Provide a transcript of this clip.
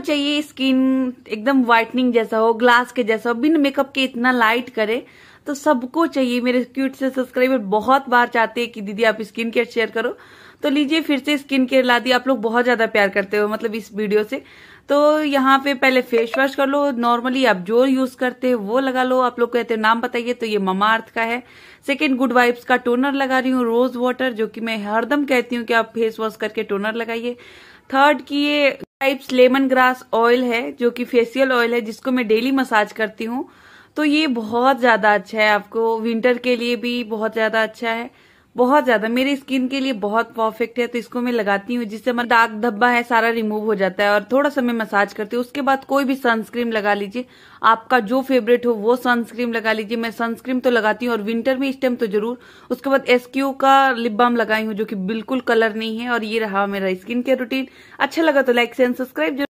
चाहिए स्किन एकदम व्हाइटनिंग जैसा हो ग्लास के जैसा हो बिन मेकअप के इतना लाइट करे तो सबको चाहिए मेरे क्यूट से सब्सक्राइबर बहुत बार चाहते हैं कि दीदी आप स्किन केयर शेयर करो तो लीजिए फिर से स्किन केयर ला दी आप लोग बहुत ज्यादा प्यार करते हो मतलब इस वीडियो से तो यहाँ पे पहले फेस वॉश कर लो नॉर्मली आप जो यूज करते हैं वो लगा लो आप लोग कहते हो नाम बताइए तो ये ममा अर्थ का है सेकेंड गुड वाइब्स का टोनर लगा रही हूँ रोज वाटर जो कि मैं हरदम कहती हूँ कि आप फेस वॉश करके टोनर लगाइए थर्ड की ये टाइप्स लेमन ग्रास ऑयल है जो कि फेशियल ऑयल है जिसको मैं डेली मसाज करती हूँ तो ये बहुत ज़्यादा अच्छा है आपको विंटर के लिए भी बहुत ज़्यादा अच्छा है बहुत ज्यादा मेरी स्किन के लिए बहुत परफेक्ट है तो इसको मैं लगाती हूँ जिससे मेरा दाग धब्बा है सारा रिमूव हो जाता है और थोड़ा सा मैं मसाज करती हूँ उसके बाद कोई भी सनस्क्रीन लगा लीजिए आपका जो फेवरेट हो वो सनस्क्रीन लगा लीजिए मैं सनस्क्रीन तो लगाती हूँ और विंटर में इस टाइम तो जरूर उसके बाद एसक्यू का लिप बाम लगाई हूँ जो की बिल्कुल कलर नहीं है और ये रहा मेरा स्किन केयर रूटीन अच्छा लगा तो लाइक एंड सब्सक्राइब